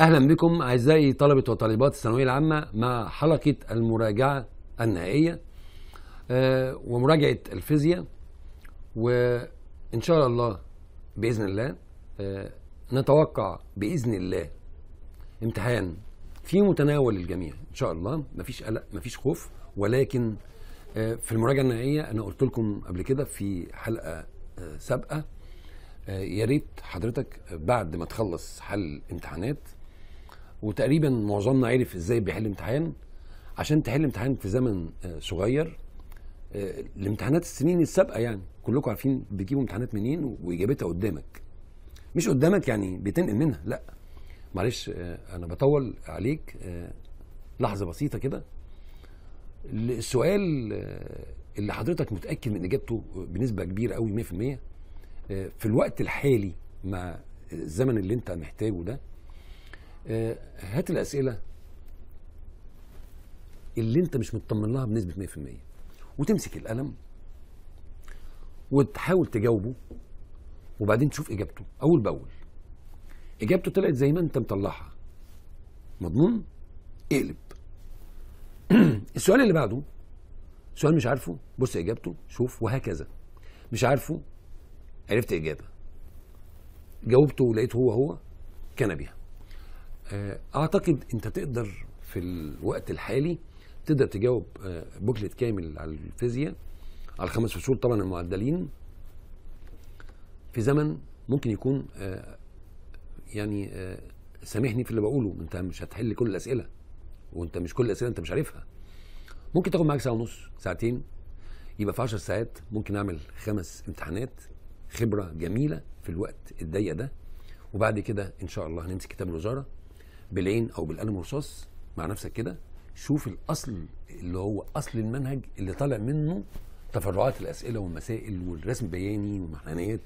اهلا بكم اعزائي طلبه وطالبات الثانويه العامه مع حلقه المراجعه النهائيه آه، ومراجعه الفيزياء وان شاء الله باذن الله آه، نتوقع باذن الله امتحان في متناول الجميع ان شاء الله مفيش قلق مفيش خوف ولكن آه، في المراجعه النهائيه انا قلت لكم قبل كده في حلقه سابقه يا ريت حضرتك بعد ما تخلص حل امتحانات وتقريبا معظمنا عرف ازاي بيحل امتحان عشان تحل امتحان في زمن آه، صغير آه، الامتحانات السنين السابقه يعني كلكم عارفين بتجيبوا امتحانات منين واجابتها قدامك مش قدامك يعني بتنقل منها لا معلش آه، انا بطول عليك لحظه بسيطه كده السؤال اللي حضرتك متاكد من اجابته بنسبه كبيره قوي 100% في الوقت الحالي مع الزمن اللي انت محتاجه ده آه، هات الاسئله اللي انت مش مطمن لها بنسبه 100% وتمسك القلم وتحاول تجاوبه وبعدين تشوف اجابته اول باول اجابته طلعت زي ما انت مطلعها مضمون اقلب السؤال اللي بعده سؤال مش عارفه بص اجابته شوف وهكذا مش عارفه عرفت اجابه جاوبته ولقيته هو هو كان بيها آه، اعتقد انت تقدر في الوقت الحالي تقدر تجاوب آه، بوكلت كامل على الفيزياء على الخمس فصول طبعا المعدلين في زمن ممكن يكون آه، يعني سامحني في اللي بقوله انت مش هتحل كل الاسئله وانت مش كل الاسئله انت مش عارفها ممكن تاخد معاك ساعه ونص ساعتين يبقى في 10 ساعات ممكن اعمل خمس امتحانات خبره جميله في الوقت الضيق ده وبعد كده ان شاء الله هنمسك كتاب الوزاره بالعين او بالقلم الرصاص مع نفسك كده شوف الاصل اللي هو اصل المنهج اللي طالع منه تفرعات الاسئله والمسائل والرسم بياني والمحنيات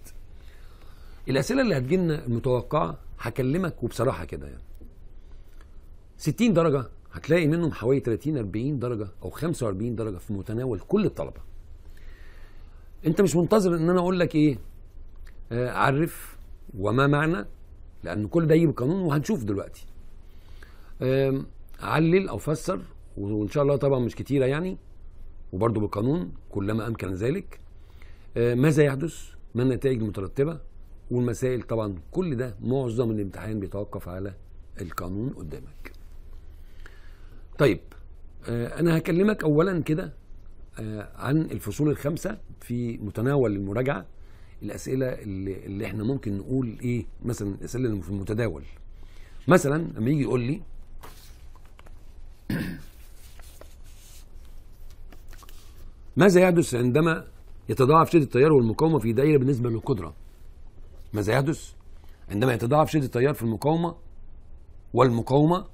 الاسئله اللي هتجينا المتوقعه هكلمك وبصراحه كده يعني 60 درجه هتلاقي منهم حوالي 30 40 درجه او 45 درجه في متناول كل الطلبه انت مش منتظر ان انا اقول لك ايه آه، عرف وما معنى لان كل ده يجيب قانون وهنشوف دلوقتي علل او فسر وان شاء الله طبعا مش كتيره يعني وبرضه بالقانون كلما امكن ذلك آه، ماذا يحدث ما النتائج المترتبه والمسائل طبعا كل ده معظم الامتحان بيتوقف على القانون قدامك طيب آه، انا هكلمك اولا كده آه، عن الفصول الخمسه في متناول المراجعه الاسئله اللي, احنا ممكن نقول ايه مثلا الاسئله اللي في المتداول مثلا لما يجي يقول لي ماذا يحدث عندما يتضاعف شده التيار والمقاومه في دائره بالنسبه للقدره ماذا يحدث عندما يتضاعف شده التيار في المقاومه والمقاومه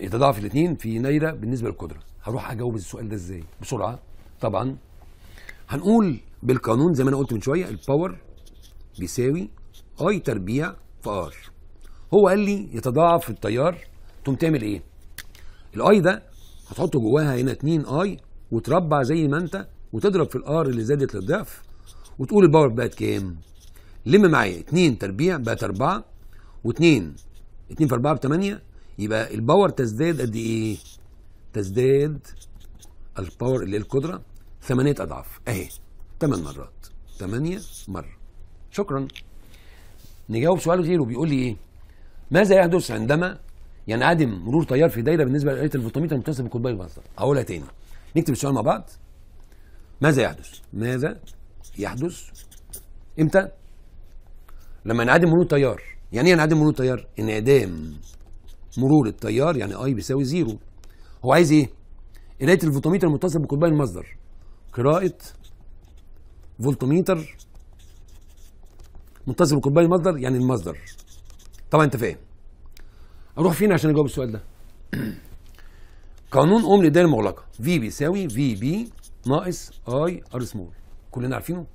يتضاعف الاثنين في دايره بالنسبه للقدره هروح اجاوب السؤال ده ازاي بسرعه طبعا هنقول بالقانون زي ما انا قلت من شويه الباور بيساوي اي تربيع في ار هو قال لي يتضاعف التيار تقوم تعمل ايه الاي ده هتحطه جواها هنا 2 اي وتربع زي ما انت وتضرب في الار اللي زادت للضعف وتقول الباور بقت كام لم معايا 2 تربيع بقت 4 و2 2 في 4 ب 8 يبقى الباور تزداد قد ايه تزداد الباور اللي هي القدره 8 اضعاف اهي 8 مرات 8 مره شكرا نجاوب سؤال غيره بيقول لي ايه ماذا يحدث عندما ينعدم مرور تيار في دايره بالنسبه للاليه الفولتميتر المتصل بقطبي البصر اقولها تاني نكتب السؤال مع بعض ماذا يحدث ماذا يحدث امتى لما ينعدم مرور التيار يعني ايه ينعدم مرور التيار انعدام مرور التيار يعني اي بيساوي زيرو هو عايز ايه قرايه الفولتوميتر المتصل بقطبين المصدر قراءه فولتوميتر متصل بقطبين المصدر يعني المصدر طبعا انت فاهم اروح فين عشان اجاوب السؤال ده قانون اوم للدائره المغلقه في بيساوي في بي ناقص اي ار سمول كلنا عارفينه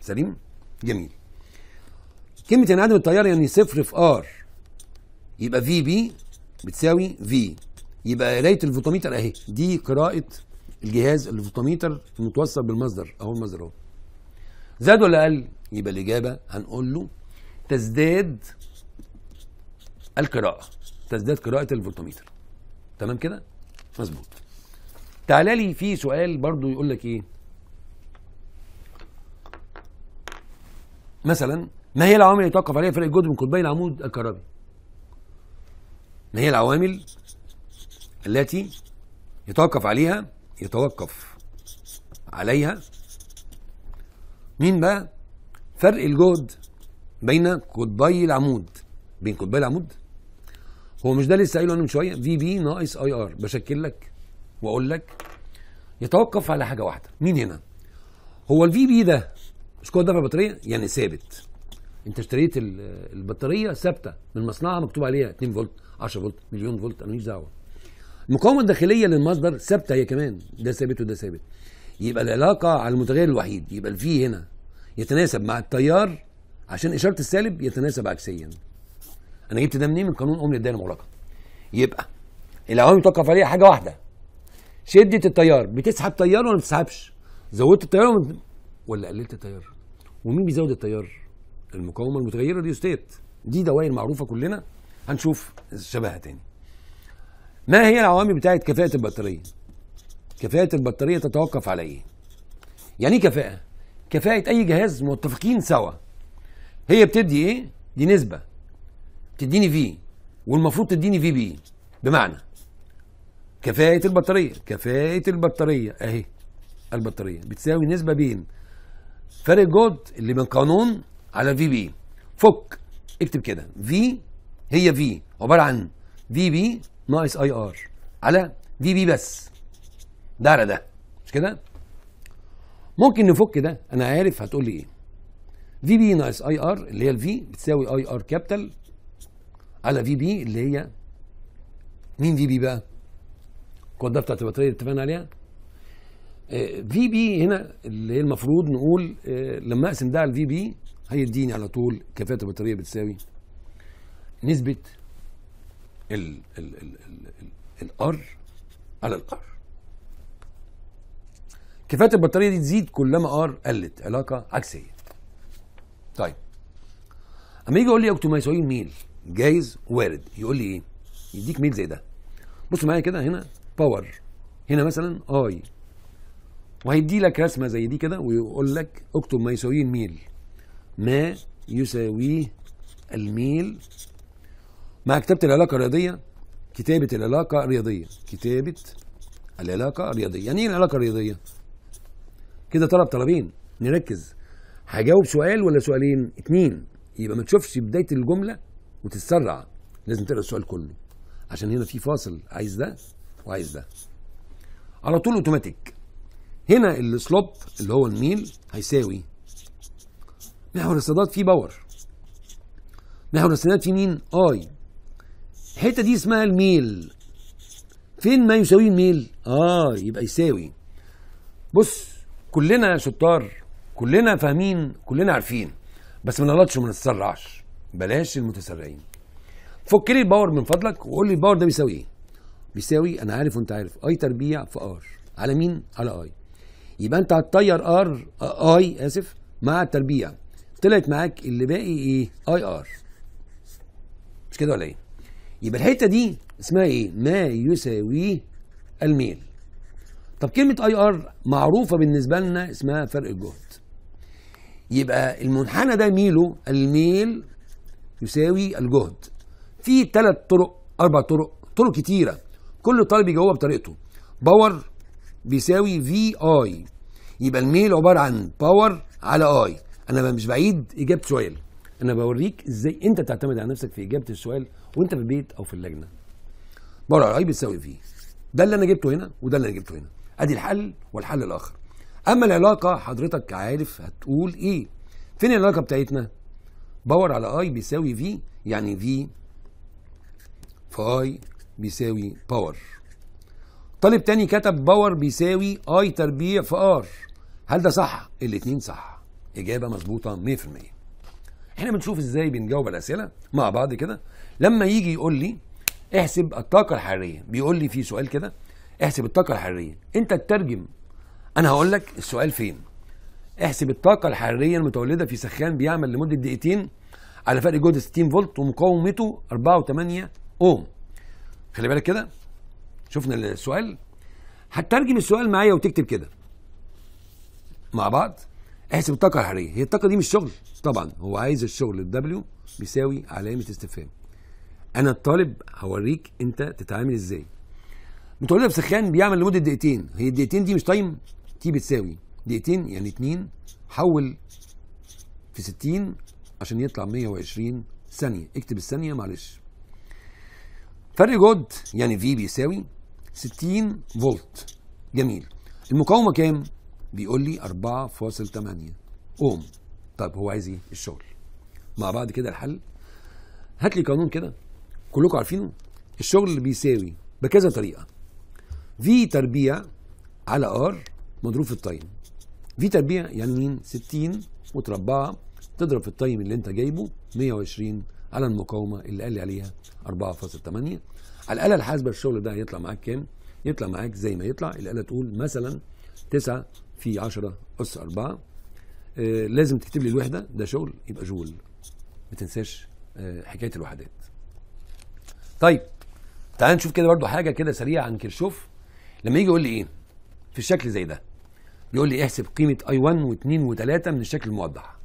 سليم جميل كلمه انعدام يعني التيار يعني صفر في ار يبقى في بي بتساوي في يبقى قرايه الفوتوميتر اهي دي قراءه الجهاز الفوتوميتر المتوصل بالمصدر اهو المصدر اهو زاد ولا قل يبقى الاجابه هنقول له تزداد القراءه تزداد قراءه الفولتميتر تمام كده مظبوط تعالى لي في سؤال برضو يقول لك ايه مثلا ما هي العوامل اللي يتوقف عليها فرق الجهد من قطبي العمود الكهربي ما هي العوامل التي يتوقف عليها يتوقف عليها مين بقى فرق الجهد بين قطبي العمود بين قطبي العمود هو مش ده لسه قايله انا من شويه في بي ناقص اي ار بشكل لك واقول لك يتوقف على حاجه واحده مين هنا هو الفي بي ده مش كود دفع بطاريه يعني ثابت انت اشتريت البطاريه ثابته من مصنعها مكتوب عليها 2 فولت 10 فولت مليون فولت انا ماليش دعوه المقاومه الداخليه للمصدر ثابته هي كمان ده ثابت وده ثابت يبقى العلاقه على المتغير الوحيد يبقى الفي هنا يتناسب مع التيار عشان اشاره السالب يتناسب عكسيا انا جبت ده منين من قانون امن الدائره المغلقه يبقى الاوامر متوقف عليها حاجه واحده شده التيار بتسحب تيار ولا ما بتسحبش زودت التيار ولا, ولا قللت التيار ومين بيزود التيار المقاومه المتغيره اليوستات دي دوائر معروفه كلنا هنشوف شبهها تاني ما هي العوامل بتاعه كفاءه البطاريه كفاءه البطاريه تتوقف على ايه يعني ايه كفاءه كفاءه اي جهاز متفقين سوا هي بتدي ايه دي نسبه تديني في والمفروض تديني في بي بمعنى كفاءة البطارية كفاءة البطارية اهي البطارية بتساوي نسبة بين فرق جود اللي من قانون على في بي فك اكتب كده في هي في عبارة عن في بي ناقص اي ار على في بي بس ده على ده مش كده ممكن نفك ده انا عارف هتقول لي ايه في بي ناقص اي ار اللي هي الفي بتساوي اي ار كابيتال على في بي اللي هي مين في بي بقى؟ القوه بتاعت البطاريه اللي اتفقنا عليها في آه، بي هنا اللي هي المفروض نقول آه، لما اقسم ده على الفي بي هيديني على طول كفاءه البطاريه بتساوي نسبه ال ال ال ال الار على الار كفاءه البطاريه دي تزيد كلما ار قلت علاقه عكسيه طيب اما يجي يقول لي اوبتمايز ميل جايز وارد يقول لي ايه يديك ميل زي ده بص معايا كده هنا باور هنا مثلا اي وهيدي لك رسمه زي دي كده ويقول لك اكتب ما يساويه الميل ما يساويه الميل مع كتابه العلاقه الرياضيه كتابه العلاقه الرياضيه كتابه العلاقه الرياضيه يعني ايه العلاقه الرياضيه كده طلب طلبين نركز هجاوب سؤال ولا سؤالين اتنين يبقى ما تشوفش بدايه الجمله وتتسرع لازم تقرا السؤال كله عشان هنا في فاصل عايز ده وعايز ده على طول اوتوماتيك هنا السلوب اللي هو الميل هيساوي محور الصادات فيه باور محور الصادات فيه مين اي الحته دي اسمها الميل فين ما يساوي الميل اه يبقى يساوي بص كلنا شطار كلنا فاهمين كلنا عارفين بس ما نغلطش وما نتسرعش بلاش المتسرعين فك لي الباور من فضلك وقول لي الباور ده بيساوي ايه بيساوي انا عارف وانت عارف اي تربيع في ار على مين على اي يبقى انت هتطير ار اي آه، اسف مع التربيع طلعت معاك اللي باقي ايه اي ار مش كده ولا ايه يبقى الحته دي اسمها ايه ما يساوي الميل طب كلمه اي ار معروفه بالنسبه لنا اسمها فرق الجهد يبقى المنحنى ده ميله الميل يساوي الجهد في ثلاث طرق اربع طرق طرق كتيره كل طالب يجاوبها بطريقته باور بيساوي في اي يبقى الميل عباره عن باور على اي انا مش بعيد اجابه سؤال انا بوريك ازاي انت تعتمد على نفسك في اجابه السؤال وانت في البيت او في اللجنه باور على اي بتساوي في ده اللي انا جبته هنا وده اللي انا جبته هنا ادي الحل والحل الاخر اما العلاقه حضرتك عارف هتقول ايه فين العلاقه بتاعتنا باور على اي بيساوي في يعني في في اي بيساوي باور طالب تاني كتب باور بيساوي اي تربيع في ار هل ده صح الاثنين صح اجابه مظبوطه 100% احنا بنشوف ازاي بنجاوب الاسئله مع بعض كده لما يجي يقول لي احسب الطاقه الحراريه بيقول لي في سؤال كده احسب الطاقه الحراريه انت تترجم انا هقول لك السؤال فين احسب الطاقة الحرارية المتولدة في سخان بيعمل لمدة دقيقتين على فرق جهد 60 فولت ومقاومته 4.8 اوم خلي بالك كده شفنا السؤال هترجم السؤال معايا وتكتب كده مع بعض احسب الطاقة الحرارية هي الطاقة دي مش شغل طبعا هو عايز الشغل الدبليو بيساوي علامة استفهام انا الطالب هوريك انت تتعامل ازاي متولدة بسخان بيعمل لمدة دقيقتين هي الدقيقتين دي مش تايم تي بتساوي دقيقتين يعني اتنين حول في 60 عشان يطلع 120 ثانية اكتب الثانية معلش فرق جود يعني في بيساوي 60 فولت جميل المقاومة كام؟ بيقول لي 4.8 اوم طب هو عايز ايه؟ الشغل مع بعض كده الحل هات لي قانون كده كلكم عارفينه الشغل بيساوي بكذا طريقة في تربيع على ار مضروب في التايم تربيع يعني مين 60 متربعه تضرب في التايم اللي انت جايبه 120 على المقاومه اللي قال لي عليها 4.8 على الاله الحاسبه الشغل ده هيطلع معاك كام؟ يطلع معاك زي ما يطلع الاله تقول مثلا 9 في 10 اس 4 آه لازم تكتب لي الوحده ده شغل يبقى جول ما تنساش آه حكايه الوحدات. طيب تعال نشوف كده برضو حاجه كده سريعه عن كرشوف لما يجي يقول لي ايه في الشكل زي ده يقول لي احسب قيمه I1 و2 و3 من الشكل الموضح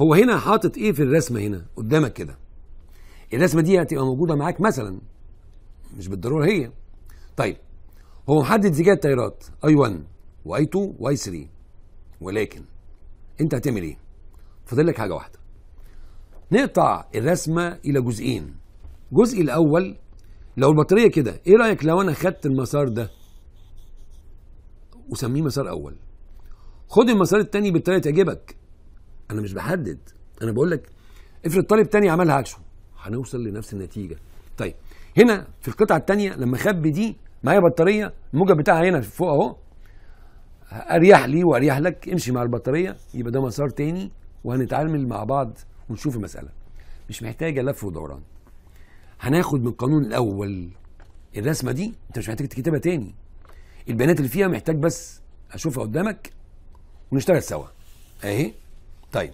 هو هنا حاطط ايه في الرسمه هنا قدامك كده الرسمه دي هتبقى موجوده معاك مثلا مش بالضروره هي طيب هو محدد زجاج التيارات I1 و I2 و I3 ولكن انت هتعمل ايه فاضل لك حاجه واحده نقطع الرسمه الى جزئين الجزء الاول لو البطاريه كده ايه رايك لو انا خدت المسار ده وسميه مسار اول خد المسار التاني بالتالي تعجبك انا مش بحدد انا بقول لك افرض طالب تاني عملها عكسه هنوصل لنفس النتيجه طيب هنا في القطعه الثانيه لما اخبي دي معايا بطاريه الموجب بتاعها هنا فوق اهو اريح لي واريح لك امشي مع البطاريه يبقى ده مسار تاني وهنتعامل مع بعض ونشوف المساله مش محتاجه لف ودوران هناخد من القانون الاول الرسمه دي انت مش محتاج تكتبها تاني البيانات اللي فيها محتاج بس اشوفها قدامك ونشتغل سوا اهي طيب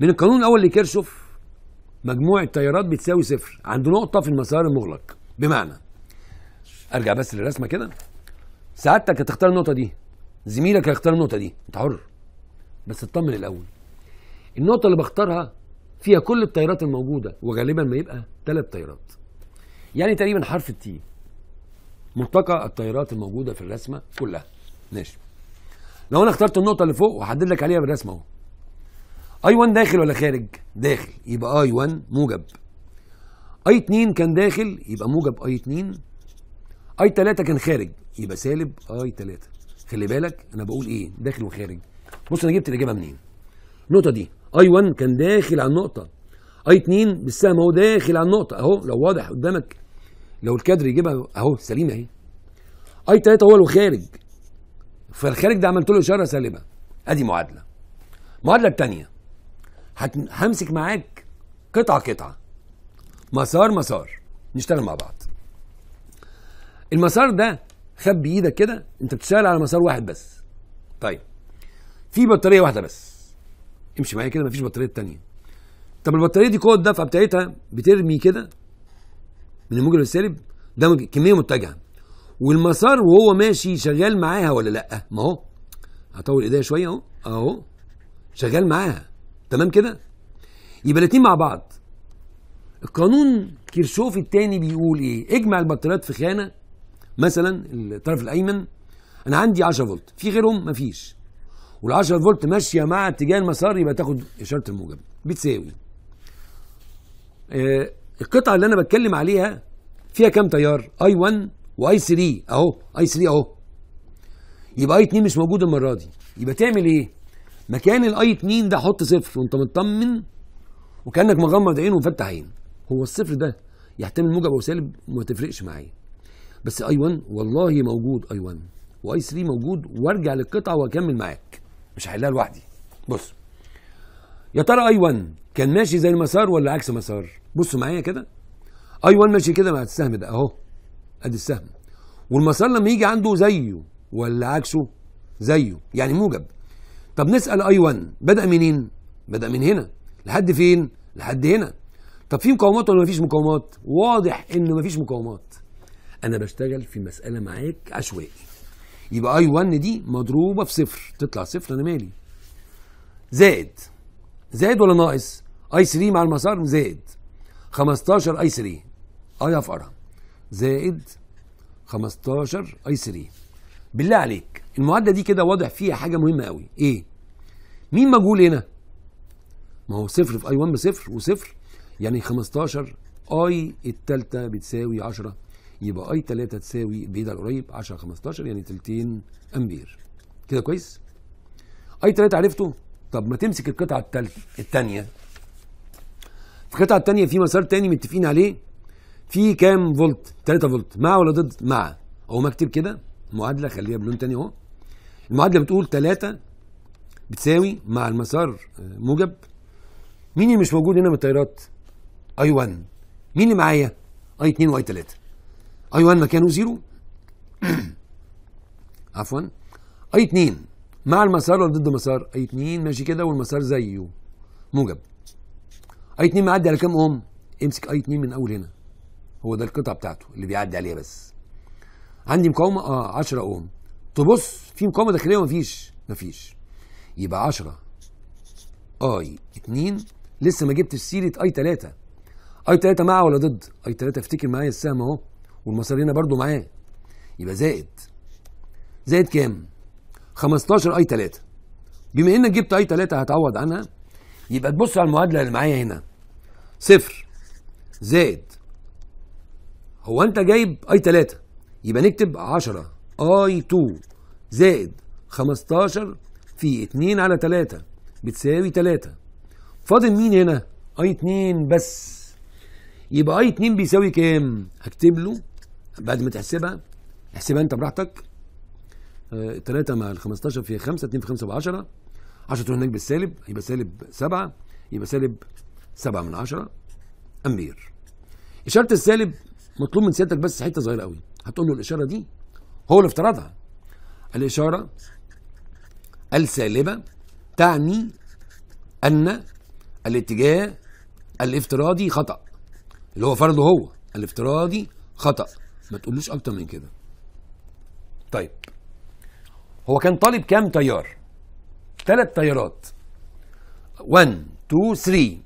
من القانون الاول لكيرشوف مجموع التيارات بتساوي صفر عند نقطه في المسار المغلق بمعنى ارجع بس للرسمه كده سعادتك هتختار النقطه دي زميلك هيختار النقطه دي انت حر بس اطمن الاول النقطه اللي بختارها فيها كل التيارات الموجوده وغالبا ما يبقى ثلاث تيارات يعني تقريبا حرف التي ملتقى التيارات الموجوده في الرسمه كلها ماشي لو انا اخترت النقطه اللي فوق وحدد لك عليها بالرسمه اهو اي 1 داخل ولا خارج داخل يبقى اي 1 موجب اي 2 كان داخل يبقى موجب اي 2 اي 3 كان خارج يبقى سالب اي 3 خلي بالك انا بقول ايه داخل وخارج بص انا جبت الاجابه منين النقطه دي اي 1 كان داخل على النقطه اي 2 بالسهم اهو داخل على النقطه اهو لو واضح قدامك لو الكادر يجيبها اهو سليمه اهي اي 3 هو الخارج فالخارج ده عملت له اشاره سالبه ادي معادله المعادله الثانيه همسك معاك قطعه قطعه مسار مسار نشتغل مع بعض المسار ده خد بايدك كده انت بتشتغل على مسار واحد بس طيب في بطاريه واحده بس امشي معايا كده مفيش بطاريه تانية طب البطاريه دي قوه الدفع بتاعتها بترمي كده من الموجب السالب ده كميه متجهه والمسار وهو ماشي شغال معاها ولا لا ما هو هطول ايديا شويه اهو اهو شغال معاها تمام كده يبقى الاثنين مع بعض القانون كيرشوف الثاني بيقول ايه اجمع البطاريات في خانه مثلا الطرف الايمن انا عندي 10 فولت في غيرهم مفيش وال10 فولت ماشيه مع اتجاه المسار يبقى تاخد اشاره الموجب بتساوي آه القطعه اللي انا بتكلم عليها فيها كام تيار اي 1 واي 3 اهو اي 3 اهو يبقى اي 2 مش موجود المره دي يبقى تعمل ايه مكان الاي 2 ده حط صفر وانت مطمن وكانك مغمض عين ومفتح عين هو الصفر ده يحتمل موجب او سالب وما تفرقش معايا بس اي 1 والله موجود اي 1 واي 3 موجود وارجع للقطعه واكمل معاك مش هحلها لوحدي بص يا ترى اي 1 كان ماشي زي المسار ولا عكس مسار بصوا معايا كده اي 1 ماشي كده مع السهم ده اهو ادي السهم والمسار لما يجي عنده زيه ولا عكسه زيه يعني موجب طب نسال اي 1 بدا منين بدا من هنا لحد فين لحد هنا طب في مقاومات ولا مفيش مقاومات واضح ان مفيش مقاومات انا بشتغل في مساله معاك عشوائي يبقى اي 1 دي مضروبه في صفر تطلع صفر انا مالي زائد زائد ولا ناقص اي 3 مع المسار زائد 15 اي 3 آه، اي اف ار زائد 15 اي 3 بالله عليك المعادله دي كده واضح فيها حاجه مهمه قوي ايه مين مجهول هنا ما هو صفر في اي 1 بصفر وصفر يعني 15 اي التالتة بتساوي 10 يبقى اي 3 تساوي بعيد على قريب 10 15 يعني تلتين امبير كده كويس اي 3 عرفته طب ما تمسك القطعه الثالثه الثانيه القطعه الثانيه في مسار ثاني متفقين عليه في كام فولت 3 فولت مع ولا ضد مع اهو مكتب كده معادله خليها بلون ثاني اهو المعادله بتقول 3 بتساوي مع المسار آه، موجب مين اللي مش موجود هنا من التيارات اي 1 مين اللي معايا اي 2 واي 3 اي 1 مكانه زيرو عفوا اي 2 مع المسار ولا ضد المسار؟ اي 2 ماشي كده والمسار زيه موجب اي 2 معدي على كام اوم امسك اي 2 من اول هنا هو ده القطعه بتاعته اللي بيعدي عليها بس عندي مقاومه اه 10 اوم تبص في مقاومه داخليه ومفيش مفيش يبقى 10 اي 2 لسه ما جبتش سيره اي 3 اي 3 مع ولا ضد اي 3 افتكر معايا السهم اهو والمسار هنا برده معاه يبقى زائد زائد كام 15 اي 3 بما انك جبت اي 3 هتعوض عنها يبقى تبص على المعادله اللي معايا هنا صفر زائد هو انت جايب اي 3 يبقى نكتب 10 اي 2 زائد 15 في 2 على 3 بتساوي 3 فاضل مين هنا اي 2 بس يبقى اي 2 بيساوي كام هكتب له بعد ما تحسبها احسبها انت براحتك 3 مع ال 15 في 5 2 في 5 ب 10 10 تروح هناك بالسالب يبقى سالب 7 يبقى سالب 7 من 10 امبير اشاره السالب مطلوب من سيادتك بس حته صغيره قوي هتقول له الاشاره دي هو اللي افترضها الاشاره السالبه تعني ان الاتجاه الافتراضي خطا اللي هو فرضه هو الافتراضي خطا ما تقولوش اكتر من كده طيب هو كان طالب كام تيار ثلاث تيارات 1 2 3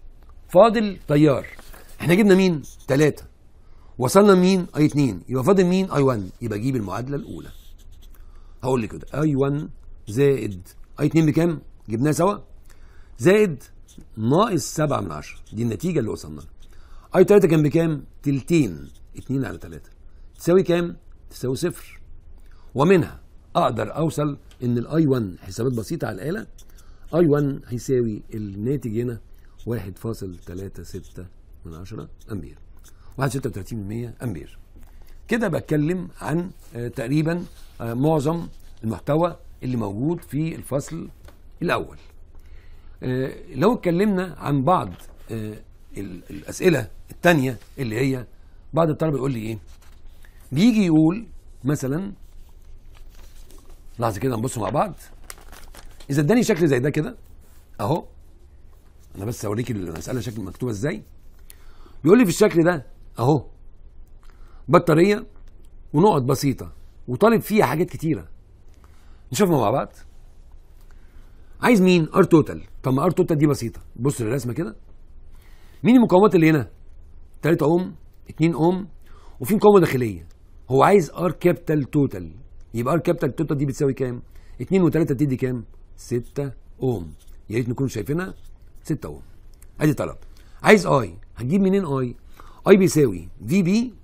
فاضل تيار احنا جبنا مين ثلاثة وصلنا مين اي 2 يبقى فاضل مين اي 1 يبقى اجيب المعادلة الاولى هقول لك كده اي 1 زائد اي 2 بكام جبناها سوا زائد ناقص 7 من 10 دي النتيجة اللي وصلنا لها اي 3 كان بكام تلتين 2 على 3 تساوي كام تساوي صفر ومنها اقدر اوصل ان الاي 1 حسابات بسيطه على الاله اي 1 هيساوي الناتج هنا 1.36 من امبير 1.36% امبير كده بتكلم عن آه، تقريبا آه، معظم المحتوى اللي موجود في الفصل الاول آه، لو اتكلمنا عن بعض الاسئله الثانيه اللي هي بعض الطلبه يقول لي ايه بيجي يقول مثلا لحظه كده نبص مع بعض اذا اداني شكل زي ده كده اهو انا بس اوريك المساله شكل مكتوبه ازاي بيقول لي في الشكل ده اهو بطاريه ونقط بسيطه وطالب فيها حاجات كتيره نشوفها مع بعض عايز مين ار توتال طب ما ار توتال دي بسيطه بص للرسمه كده مين المقاومات اللي هنا 3 اوم 2 اوم وفي مقاومه داخليه هو عايز ار كابيتال توتال يبقى ار كابيتال توتال دي بتساوي كام 2 و3 بتدي كام 6 اوم يا ريت نكون شايفينها 6 اوم ادي طلب عايز اي هتجيب منين اي اي بيساوي في بي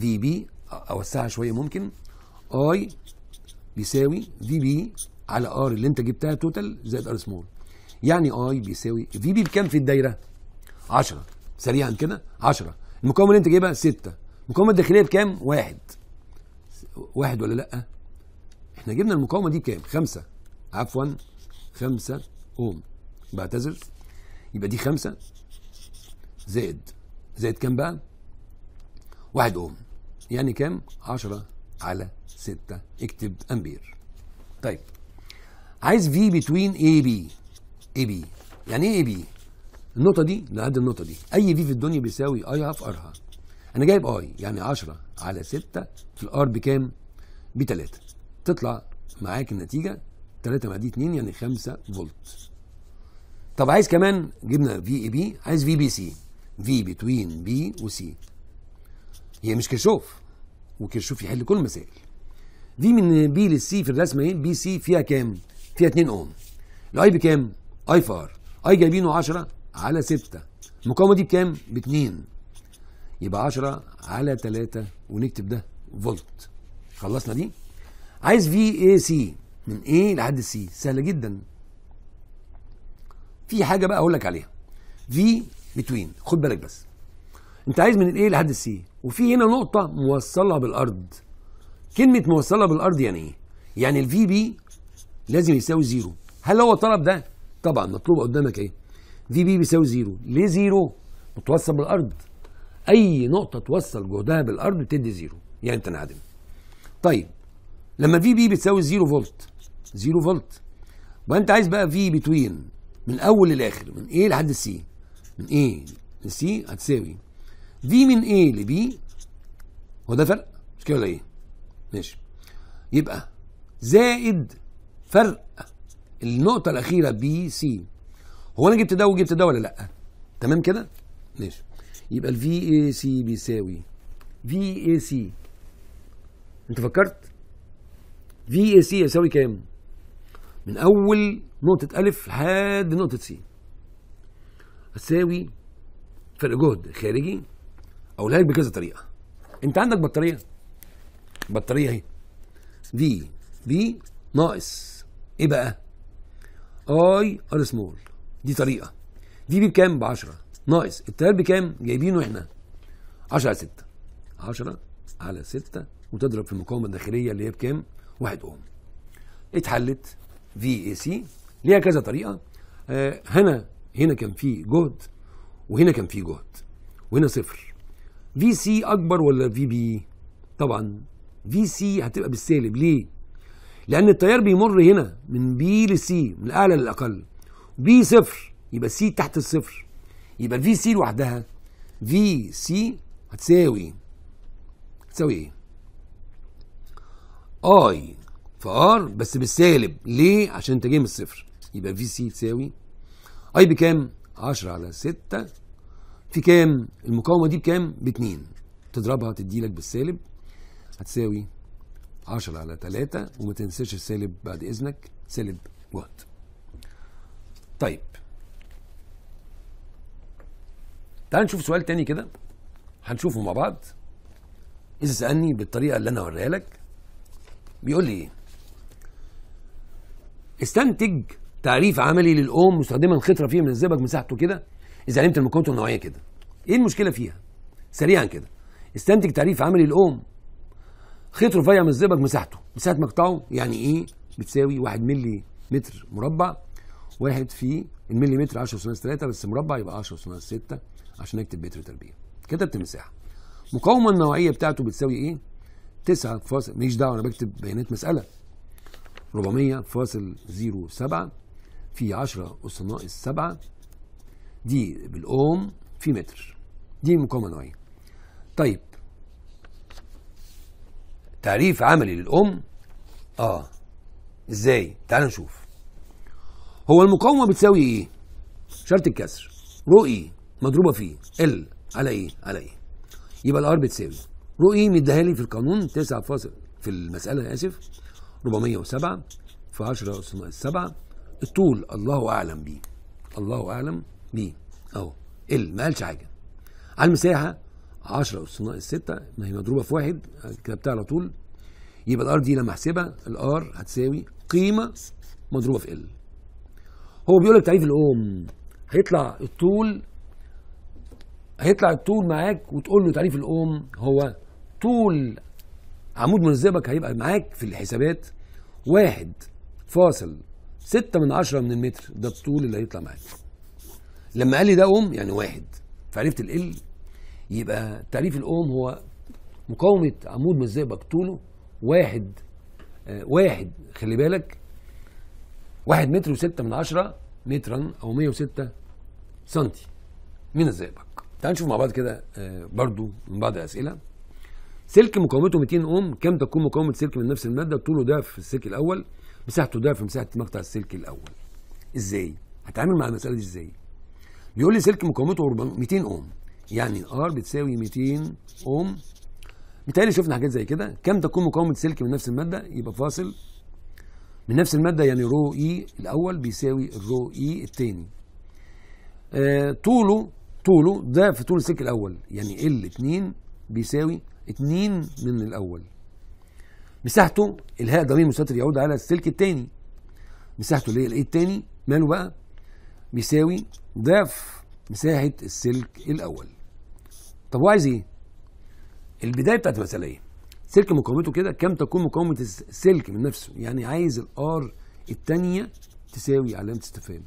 في بي اوسعها شويه ممكن اي بيساوي في بي على ار اللي انت جبتها توتال زائد ار سمول يعني اي بيساوي في بي بكام في الدايره 10 سريعا كده 10 المقاومه اللي انت جايبها 6 المقاومه الداخليه بكام؟ 1 واحد ولا لا احنا جبنا المقاومه دي كام خمسة عفوا خمسة اوم بعتذر يبقى دي خمسة زائد زائد كام بقى واحد اوم يعني كام عشرة على ستة اكتب امبير طيب عايز في بتوين اي بي اي بي يعني ايه اي بي النقطه دي لحد النقطه دي اي في في الدنيا بيساوي اي هاف ارها انا جايب اي يعني 10 على 6 في الار بكام؟ ب 3 تطلع معاك النتيجه 3 مع دي 2 يعني 5 فولت طب عايز كمان جبنا في اي بي عايز في بي سي في بتوين بي وسي هي مش كشوف وكشوف يحل كل المسائل في من بي للسي في الرسمه ايه بي سي فيها كام فيها 2 اوم الاي بكام اي فار اي جايبينه 10 على 6 المقاومه دي بكام ب 2 يبقى 10 على 3 ونكتب ده فولت خلصنا دي عايز في اي سي من ايه لحد السي سهله جدا في حاجه بقى اقول لك عليها في بتوين خد بالك بس انت عايز من الايه لحد السي وفي هنا نقطه موصله بالارض كلمه موصله بالارض يعني ايه يعني الفي بي لازم يساوي زيرو هل هو طلب ده طبعا مطلوب قدامك ايه في بي بيساوي زيرو ليه زيرو متوصل بالارض اي نقطه توصل جهدها بالارض بتدي زيرو يعني تنعدم طيب لما في بي بتساوي زيرو فولت زيرو فولت وانت عايز بقى في بتوين من اول للاخر من ايه لحد السي من ايه لسي هتساوي في من ايه لبي هو ده فرق مش كده ولا ايه ماشي يبقى زائد فرق النقطه الاخيره بي سي هو انا جبت ده وجبت ده ولا لا تمام كده ماشي يبقى الفي اي سي بيساوي في اي سي انت فكرت في اي سي يساوي كام من اول نقطه الف لحد نقطه سي هتساوي فرق جهد خارجي او لك بكذا طريقه انت عندك بطاريه بطاريه اهي في بي ناقص ايه بقى اي ار سمول دي طريقه دي بي بكام ب 10 ناقص التيار بكام؟ جايبينه احنا 10 على 6 10 على 6 وتضرب في المقاومه الداخليه اللي هي بكام؟ 1 اوم اتحلت في اي سي ليها كذا طريقه آه، هنا هنا كان في جهد وهنا كان في جهد وهنا صفر في سي اكبر ولا في بي؟ طبعا في سي هتبقى بالسالب ليه؟ لان التيار بيمر هنا من بي لسي من الاعلى للاقل بي صفر يبقى سي تحت الصفر يبقى الفي سي لوحدها في سي هتساوي هتساوي ايه؟ اي في ار بس بالسالب ليه؟ عشان انت جاي من الصفر يبقى في سي تساوي اي بكام؟ 10 على 6 في كام؟ المقاومه دي بكام؟ ب 2 تضربها تدي لك بالسالب هتساوي 10 على 3 وما تنساش السالب بعد اذنك سالب جهد. طيب تعال نشوف سؤال تاني كده هنشوفه مع بعض إذا سألني بالطريقة اللي أنا هوريها لك بيقول لي إيه استنتج تعريف عملي للأم مستخدما خيط رفيع من الزئبق مساحته كده إذا علمت المكونات النوعية كده إيه المشكلة فيها؟ سريعا كده استنتج تعريف عملي للأم خيط رفيع من الزئبق مساحته مساحة مقطعه يعني إيه؟ بتساوي 1 ملي متر مربع واحد في المليمتر 10 10 3 بس مربع يبقى 10 6 عشان اكتب بيتر تربيه كتبت المساحه مقاومه النوعيه بتاعته بتساوي ايه 9 فاصل ماليش دعوه انا بكتب بيانات مساله 400 فاصل 07 في 10 اس ناقص 7 دي بالاوم في متر دي مقاومه نوعيه طيب تعريف عملي للام اه ازاي تعال نشوف هو المقاومه بتساوي ايه شرط الكسر رو اي e. مضروبه فيه ال على ايه على ايه يبقى الار بتساوي رو اي مديها لي في القانون 9 فاصل في المساله انا اسف 407 في 10 اس 7 الطول الله اعلم بيه الله اعلم بيه اهو ال ما قالش حاجه على المساحه 10 اس 6 ما هي مضروبه في واحد كتبتها على طول يبقى الار دي لما احسبها الار هتساوي قيمه مضروبه في ال هو بيقول لك تعريف الاوم هيطلع الطول هيطلع الطول معاك وتقول له تعريف الاوم هو طول عمود منزبك هيبقى معاك في الحسابات واحد فاصل ستة من عشرة من المتر ده الطول اللي هيطلع معاك لما قال لي ده اوم يعني واحد فعرفت ال يبقى تعريف الاوم هو مقاومة عمود مزيبك طوله واحد آه واحد خلي بالك واحد متر وستة من عشرة مترا أو مية وستة سنتي من الزئبق تعال نشوف مع بعض كده آه، برضو من بعض الاسئله سلك مقاومته 200 اوم كم تكون مقاومه سلك من نفس الماده طوله ده في السلك الاول مساحته ده في مساحه مقطع السلك الاول ازاي هتعامل مع المساله دي ازاي بيقول لي سلك مقاومته 200 اوم يعني ار بتساوي 200 اوم متهيألي شفنا حاجات زي كده كم تكون مقاومه سلك من نفس الماده يبقى فاصل من نفس الماده يعني رو اي e الاول بيساوي الرو اي e الثاني آه طوله طوله ده في طول السلك الاول يعني ال 2 بيساوي 2 من الاول مساحته الهاء ضمير مستتر يعود على السلك الثاني مساحته اللي هي الايه الثاني ماله بقى بيساوي ضعف مساحه السلك الاول طب هو عايز ايه البدايه بتاعت المساله ايه سلك مقاومته كده كم تكون مقاومه السلك من نفسه يعني عايز الار الثانيه تساوي علامه استفهام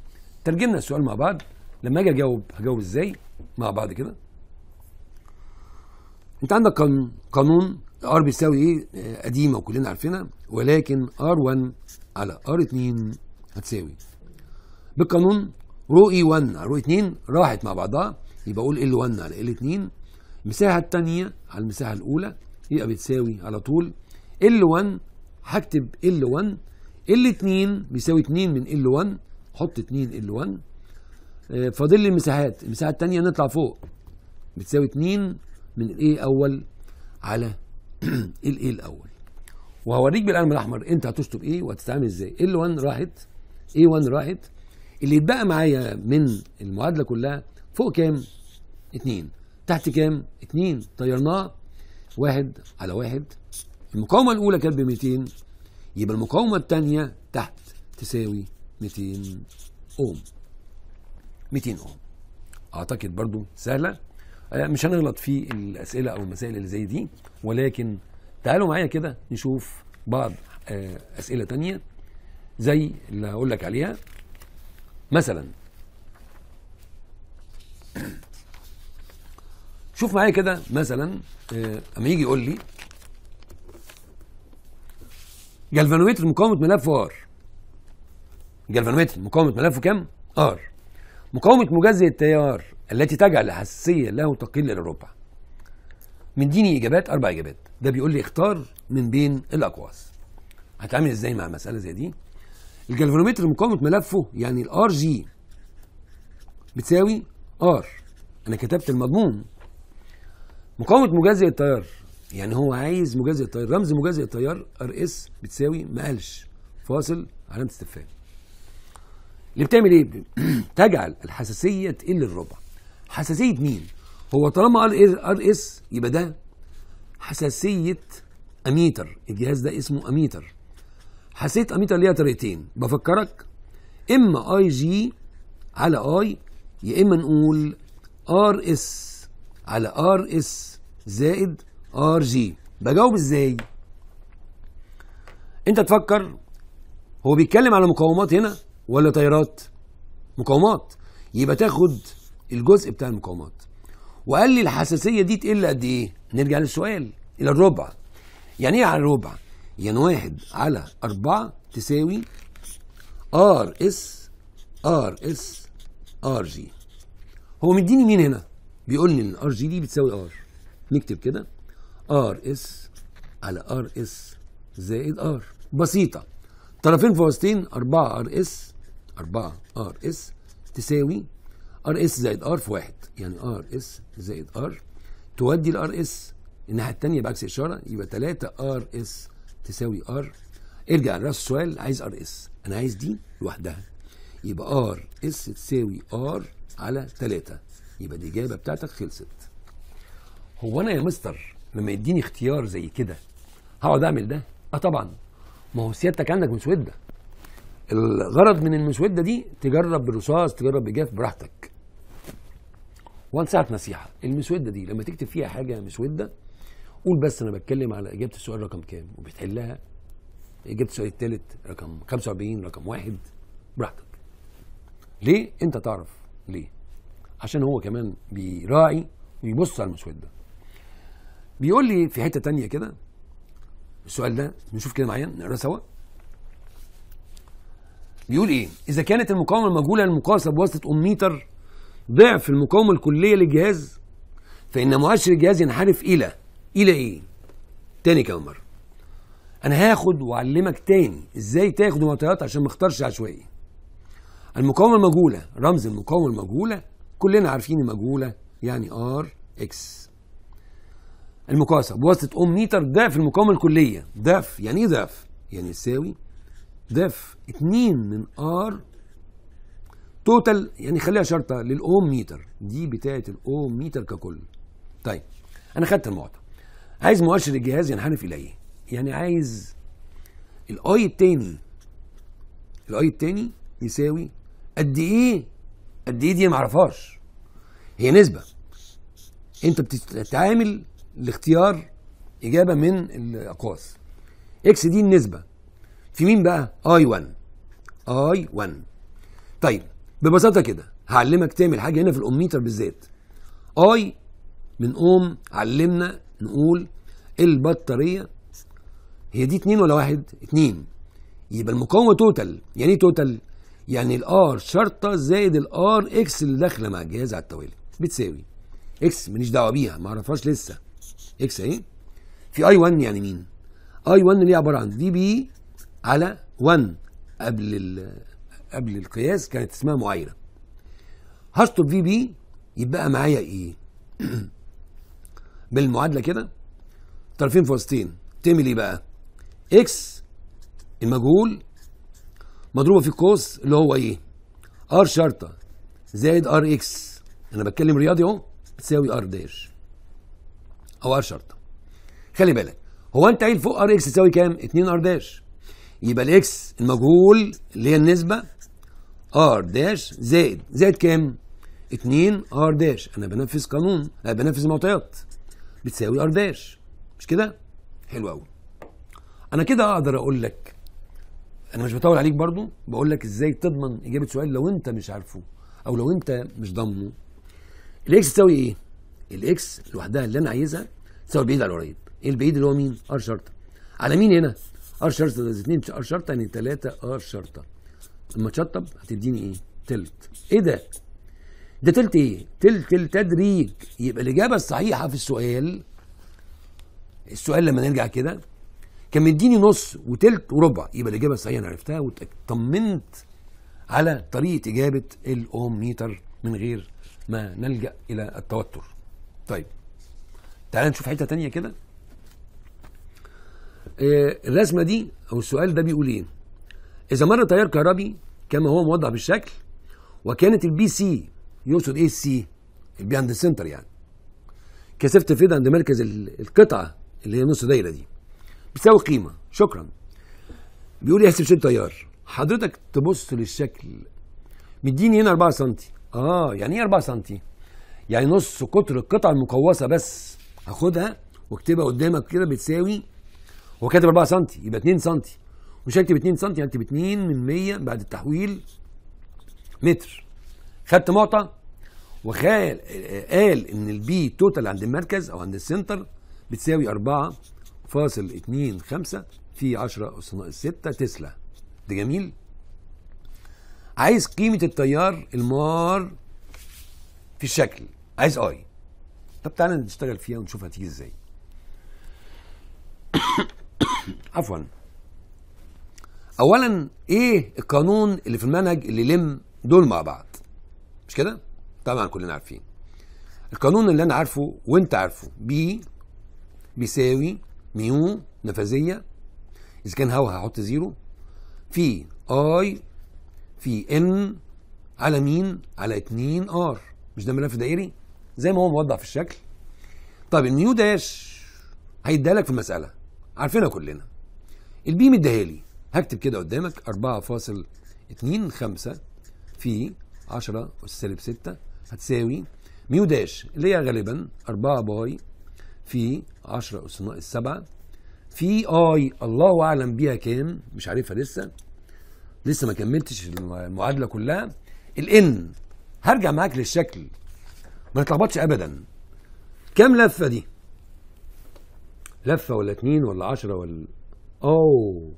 ترجمنا السؤال مع بعض لما اجي اجاوب هجاوب ازاي مع بعض كده انت عندك قانون قانون ار بيساوي ايه آه، قديمه وكلنا عارفينها ولكن ار 1 على ار 2 هتساوي بالقانون رو اي 1 على رو 2 e راحت مع بعضها يبقى اقول ال 1 على ال 2 المساحه الثانيه على المساحه الاولى يبقى بتساوي على طول ال 1 هكتب ال 1 ال 2 بيساوي 2 من ال 1 حط 2 ال 1 آه، فاضل لي المساحات المساحه الثانيه نطلع فوق بتساوي 2 من الاي اول على الاي الاول وهوريك بالقلم الاحمر انت هتشطب ايه وهتتعامل ازاي ال 1 راحت اي 1 راحت اللي اتبقى معايا من المعادله كلها فوق كام 2 تحت كام 2 طيرناه واحد على واحد المقاومه الاولى كانت ب 200 يبقى المقاومه الثانيه تحت تساوي 200 اوم 200 اوم أعتقد برضو سهلة آه، مش هنغلط في الأسئلة أو المسائل اللي زي دي ولكن تعالوا معايا كده نشوف بعض آه، أسئلة تانية زي اللي هقول لك عليها مثلا شوف معايا كده مثلا آه، اما يجي يقول لي جلفانومتر مقاومة ملف ار جلفانومتر مقاومة ملفه كام؟ ار مقاومة مجزئ التيار التي تجعل حساسية له تقل للربع مديني إجابات أربع إجابات ده بيقول لي اختار من بين الأقواس هتعمل إزاي مع مسألة زي دي الجلفرومتر مقاومة ملفه يعني الار جي بتساوي ار أنا كتبت المضمون مقاومة مجزئ التيار يعني هو عايز مجزئ التيار رمز مجزئ التيار ار اس بتساوي قالش فاصل علامة استفهام اللي بتعمل ايه؟ تجعل الحساسيه تقل الربع حساسيه مين؟ هو طالما ار ار إيه- إيه اس يبقى ده حساسيه اميتر الجهاز ده اسمه اميتر حساسيه اميتر ليها طريقتين بفكرك اما اي جي على اي يا اما نقول ار اس على ار اس زائد ار جي بجاوب ازاي انت تفكر هو بيتكلم على مقاومات هنا ولا تيارات مقاومات يبقى تاخد الجزء بتاع المقاومات وقال لي الحساسيه دي تقل قد ايه نرجع للسؤال الى الربع يعني ايه على الربع يعني واحد على أربعة تساوي ار اس ار اس ار جي هو مديني مين هنا بيقول لي ان ار جي دي بتساوي ار نكتب كده ار اس على ار اس زائد ار بسيطه طرفين في وسطين 4 ار اس 4 ار اس تساوي ار اس زائد ار في واحد يعني ار اس زائد ار تودي لار اس الناحيه الثانيه بعكس اشاره يبقى 3 ار اس تساوي ار ارجع لراس السؤال عايز ار اس انا عايز دي لوحدها يبقى ار اس تساوي ار على 3 يبقى الاجابه بتاعتك خلصت هو انا يا مستر لما يديني اختيار زي كده هقعد اعمل ده اه طبعا ما هو سيادتك عندك مسوده الغرض من المسوده دي تجرب بالرصاص تجرب بجاف براحتك وانصحك نصيحه المسوده دي لما تكتب فيها حاجه مسوده قول بس انا بتكلم على اجابه السؤال رقم كام وبتحلها اجابه السؤال الثالث رقم 45 رقم واحد براحتك ليه انت تعرف ليه عشان هو كمان بيراعي ويبص على المسوده بيقول لي في حته تانية كده السؤال ده نشوف كده معايا نقراه سوا بيقول ايه اذا كانت المقاومه المجهوله يعني المقاسه بواسطه اميتر ضعف المقاومه الكليه للجهاز فان مؤشر الجهاز ينحرف الى الى ايه تاني كمان مره انا هاخد واعلمك تاني ازاي تاخد معطيات عشان ما اختارش عشوائي المقاومه المجهوله رمز المقاومه المجهوله كلنا عارفين المجهوله يعني ار اكس المقاسه بواسطه اوم ميتر ضعف المقاومه الكليه ضعف يعني ايه ضعف يعني يساوي داف 2 من ار توتال يعني خليها شرطه للاوم متر دي بتاعه الاوم متر ككل طيب انا خدت المعطى عايز مؤشر الجهاز ينحنف ايه يعني عايز الاي التاني الاي التاني يساوي قد ايه قد ايه دي ما اعرفهاش هي نسبه انت بتتعامل لاختيار اجابه من الاقواس اكس دي النسبه في مين بقى؟ اي 1 اي 1 طيب ببساطه كده هعلمك تعمل حاجه هنا في الاوميتر بالذات اي من اوم علمنا نقول البطاريه هي دي اتنين ولا واحد؟ اتنين يبقى المقاومه توتال يعني ايه توتال؟ يعني الار شرطه زائد الار اكس اللي داخله مع الجهاز على التوالي بتساوي اكس ماليش دعوه بيها ما اعرفهاش لسه اكس اهي في اي 1 يعني مين؟ اي 1 اللي هي عباره عن دي بي على 1 قبل قبل القياس كانت اسمها معايره هشطب في بي يبقى معايا ايه بالمعادله كده طرفين في وسطين تعمل ايه بقى اكس المجهول مضروبه في القوس اللي هو ايه ار شرطه زائد ار اكس انا بتكلم رياضي اهو تساوي ار داش او ار شرطه خلي بالك هو انت عايز فوق ار اكس تساوي كام 2 ار داش يبقى الاكس المجهول اللي هي النسبه ار داش زائد زائد كام 2 ار داش انا بنفذ قانون أنا بنفذ معطيات بتساوي ار داش مش كده حلو قوي انا كده اقدر اقول لك انا مش بطول عليك برضو بقول لك ازاي تضمن اجابه سؤال لو انت مش عارفه او لو انت مش ضامنه الاكس تساوي ايه الاكس لوحدها اللي انا عايزها تساوي البعيد على القريب ايه البعيد اللي هو مين ار شرطه على مين هنا ار ده اثنين ار شرطه يعني ثلاثه ار شرطه اما تشطب هتديني ايه؟ تلت ايه ده؟ ده تلت ايه؟ تلت التدريج يبقى الاجابه الصحيحه في السؤال السؤال لما نرجع كده كان مديني نص وتلت وربع يبقى الاجابه الصحيحه انا عرفتها وطمنت على طريقه اجابه الاوم ميتر من غير ما نلجا الى التوتر. طيب تعال نشوف حته تانية كده آه، الرسمه دي او السؤال ده بيقول ايه؟ اذا مر تيار كهربي كما هو موضح بالشكل وكانت البي سي يقصد ايه السي؟ عند سنتر يعني كثافه الفيض عند مركز القطعه اللي هي نص دايره دي بتساوي قيمه شكرا بيقول يحسب شيل تيار حضرتك تبص للشكل مديني هنا 4 سم اه يعني ايه 4 سم يعني نص قطر القطعه المقوسه بس هاخدها واكتبها قدامك كده بتساوي هو كاتب 4 سم يبقى 2 سم مش هكتب 2 سم هكتب 2 من 100 بعد التحويل متر خدت معطى وخال قال ان البي توتال عند المركز او عند السنتر بتساوي 4.25 في 10 اس ناقص 6 تسلا ده جميل عايز قيمه التيار المار في الشكل عايز اي طب تعالى نشتغل فيها ونشوف هتيجي ازاي عفوا اولا ايه القانون اللي في المنهج اللي لم دول مع بعض مش كده طبعا كلنا عارفين القانون اللي انا عارفه وانت عارفه بي بيساوي ميو نفاذيه اذا كان هوا هحط زيرو في اي في ان على مين على 2 ار مش ده ملف دائري زي ما هو موضح في الشكل طب الميو داش هيديها لك في المساله عارفينها كلنا البي مديها لي هكتب كده قدامك 4.25 في 10 أس سالب 6 هتساوي ميو داش اللي هي غالبا 4 باي في 10 أس ناقص 7 في اي الله اعلم بيها كام مش عارفها لسه لسه ما كملتش المعادله كلها الان هرجع معاك للشكل ما تتلخبطش ابدا كام لفه دي لفه ولا اتنين ولا عشرة ولا اوه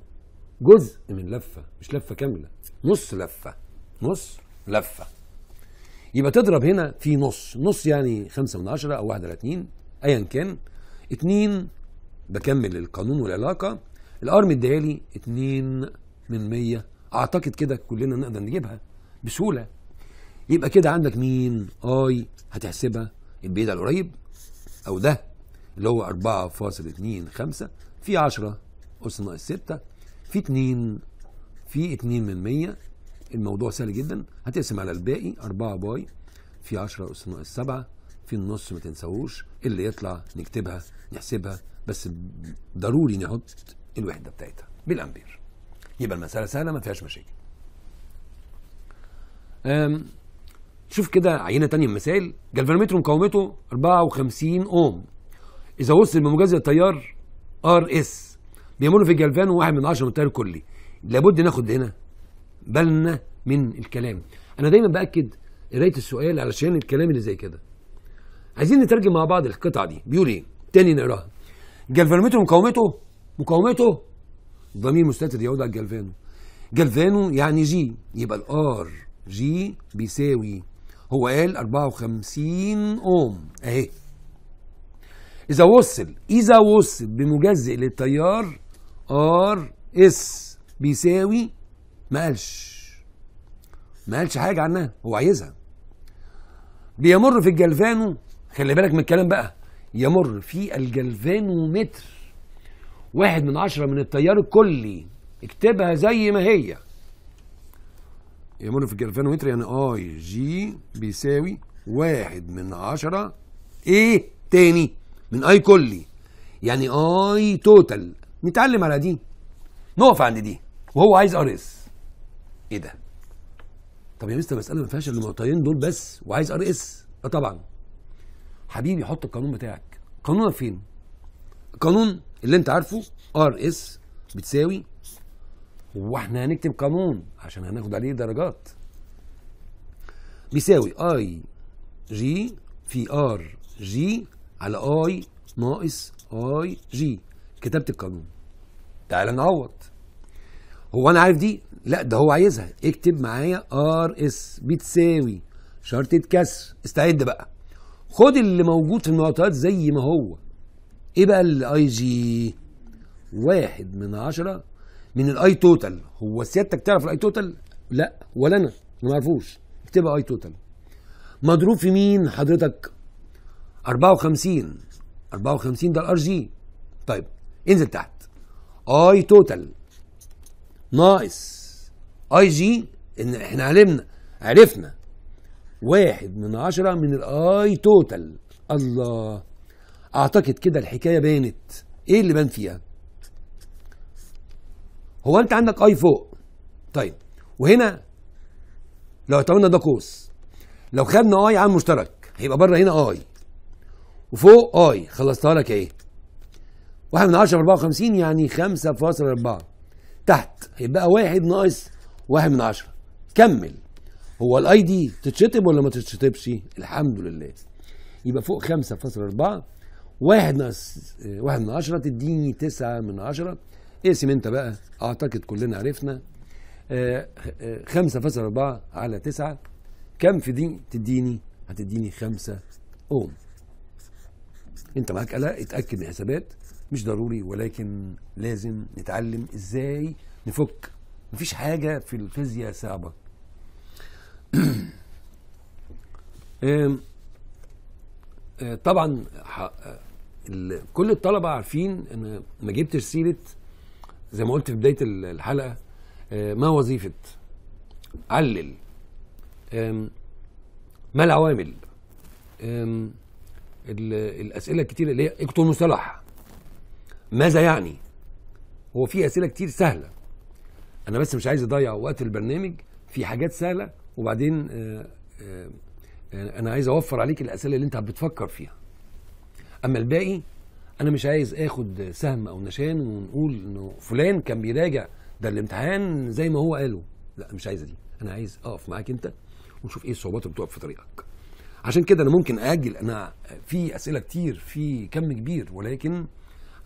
جزء من لفه مش لفه كامله نص لفه نص لفه يبقى تضرب هنا في نص نص يعني خمسة من عشرة أو واحد على اتنين أيا كان اتنين بكمل القانون والعلاقة الأرم اديهالي اتنين من مية أعتقد كده كلنا نقدر نجيبها بسهولة يبقى كده عندك مين؟ أي هتحسبها البعيد على القريب أو ده اللي هو 4.25 في 10 اس ناقص 6 في 2 في 2 من 100 الموضوع سهل جدا هتقسم على الباقي 4 باي في 10 اس ناقص 7 في النص ما تنساهوش اللي يطلع نكتبها نحسبها بس ضروري نحط الوحده بتاعتها بالامبير يبقى المساله سهله ما فيهاش مشاكل شوف كده عينه تانية من المسائل مقاومته 54 اوم اذا وصل بمجازي التيار ار اس بيعملوا في الجلفان واحد من عشرة من التيار الكلي لابد ناخد هنا بالنا من الكلام انا دايما باكد قرايه السؤال علشان الكلام اللي زي كده عايزين نترجم مع بعض القطعه دي بيقول ايه تاني نقراها جلفانومتر مقاومته مقاومته ضمير مستتر يعود على الجلفانو جلفانو يعني جي يبقى الار جي بيساوي هو قال 54 اوم اهي إذا وصل إذا وصل بمجزئ للتيار ار اس بيساوي ما قالش ما قالش حاجة عنها هو عايزها بيمر في الجلفانو خلي بالك من الكلام بقى يمر في الجلفانومتر واحد من عشرة من التيار الكلي اكتبها زي ما هي يمر في الجلفانومتر يعني اي جي بيساوي واحد من عشرة ايه تاني من اي كلي يعني اي توتال نتعلم على دي نقف عند دي وهو عايز ار اس ايه ده طب يا مستر المساله ما فيهاش الا المعطيين دول بس وعايز ار اس اه طبعا حبيبي حط القانون بتاعك قانون فين القانون اللي انت عارفه ار اس بتساوي واحنا هنكتب قانون عشان هناخد عليه درجات بيساوي اي جي في ار جي على اي ناقص اي جي كتبت القانون تعال نعوض هو انا عارف دي لا ده هو عايزها اكتب معايا ار اس بتساوي شرطة كسر استعد بقى خد اللي موجود في المعطيات زي ما هو ايه بقى الاي جي واحد من عشرة من الاي توتال هو سيادتك تعرف الاي توتال لا ولا انا ما اعرفوش اكتبها اي توتال مضروب في مين حضرتك 54 54 ده الار جي طيب انزل تحت اي توتال ناقص اي جي ان احنا علمنا عرفنا واحد من عشرة من الاي توتال الله اعتقد كده الحكاية بانت ايه اللي بان فيها هو انت عندك اي فوق طيب وهنا لو اعتبرنا ده قوس لو خدنا اي عام مشترك هيبقى بره هنا اي وفوق اي خلصتها لك اهي واحد من عشرة 54 يعني خمسة فاصل أربعة تحت هيبقى واحد ناقص واحد من عشرة كمل هو الاي دي تتشطب ولا ما تتشطبش الحمد لله يبقى فوق خمسة فاصل أربعة واحد ناقص واحد من عشرة تديني تسعة من عشرة اقسم انت بقى اعتقد كلنا عرفنا آه، آه، خمسة فاصل أربعة على تسعة كم في دي تديني هتديني خمسة أوم انت معاك قلق اتاكد من حسابات مش ضروري ولكن لازم نتعلم ازاي نفك مفيش حاجه في الفيزياء صعبه آه، طبعا آه، كل الطلبه عارفين ان ما جبتش سيره زي ما قلت في بدايه الحلقه آه، ما وظيفه علل ما العوامل الاسئله الكتيره اللي هي اكتب مصطلح ماذا يعني هو في اسئله كتير سهله انا بس مش عايز اضيع وقت البرنامج في حاجات سهله وبعدين آه، آه، يعني انا عايز اوفر عليك الاسئله اللي انت بتفكر فيها اما الباقي انا مش عايز اخد سهم او نشان ونقول انه فلان كان بيراجع ده الامتحان زي ما هو قاله لا مش عايز دي انا عايز اقف معاك انت ونشوف ايه الصعوبات اللي بتقف في طريقك عشان كده انا ممكن اجل انا في اسئله كتير في كم كبير ولكن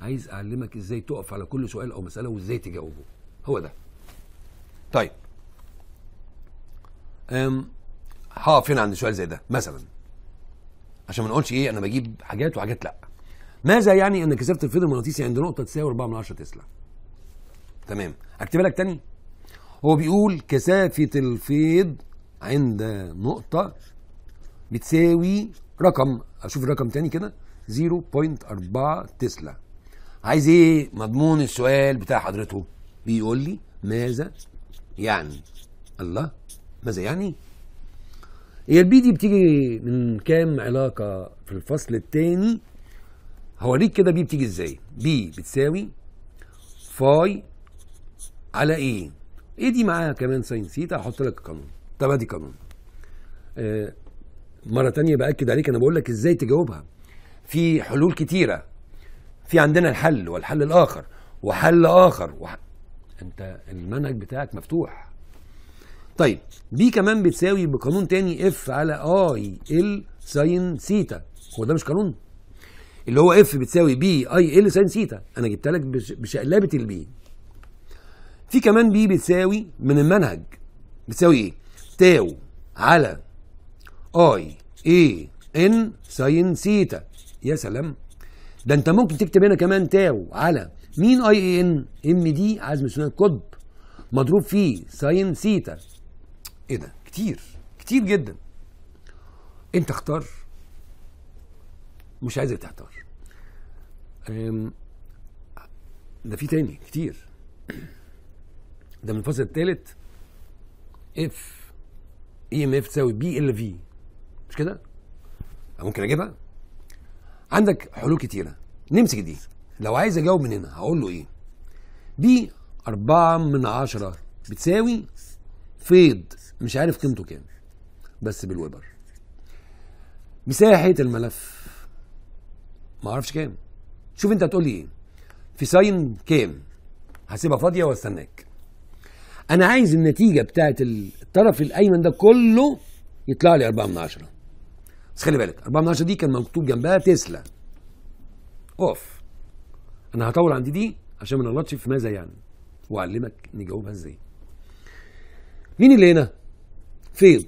عايز اعلمك ازاي تقف على كل سؤال او مساله وازاي تجاوبه هو ده طيب امم هقف هنا عند سؤال زي ده مثلا عشان ما نقولش ايه انا بجيب حاجات وحاجات لا ماذا يعني ان كثافه الفيض المغناطيسي عند نقطه تساوي 4 من 10 تسلا تمام اكتبها لك تاني هو بيقول كثافه الفيض عند نقطه بتساوي رقم اشوف الرقم تاني كده 0.4 تسلا عايز ايه مضمون السؤال بتاع حضرته بيقول لي ماذا يعني الله ماذا يعني هي البي دي بتيجي من كام علاقه في الفصل الثاني هوريك كده بي بتيجي ازاي بي بتساوي فاي على ايه ايه دي معاها كمان ساين سيتا هحط لك قانون طب ادي قانون آه مره تانية باكد عليك انا بقول لك ازاي تجاوبها في حلول كتيره في عندنا الحل والحل الاخر وحل اخر وح... انت المنهج بتاعك مفتوح طيب بي كمان بتساوي بقانون تاني اف على اي ال ساين سيتا هو ده مش قانون اللي هو اف بتساوي بي اي ال ساين سيتا انا جبت لك بشقلبه البي في كمان بي بتساوي من المنهج بتساوي ايه تاو على اي اي ان ساين سيتا يا سلام ده انت ممكن تكتب هنا كمان تاو على مين اي اي ان ام دي عزم ثنائي القطب مضروب فيه ساين سيتا ايه ده كتير كتير جدا انت اختار مش عايزك تختار ده في تاني كتير ده من الفصل الثالث اف اي ام اف تساوي بي ال في مش كده؟ ممكن اجيبها؟ عندك حلول كتيره نمسك دي لو عايز اجاوب من هنا هقول له ايه؟ دي 4 من عشرة بتساوي فيض مش عارف قيمته كام بس بالويبر مساحه الملف ما اعرفش كام شوف انت هتقول لي ايه في ساين كام هسيبها فاضيه واستناك انا عايز النتيجه بتاعت الطرف الايمن ده كله يطلع لي 4 من عشرة بس خلي بالك 4 من 10 دي كان مكتوب جنبها تسلا اقف انا هطول عند دي عشان ما نغلطش في ماذا يعني واعلمك نجاوبها ازاي مين اللي هنا فيض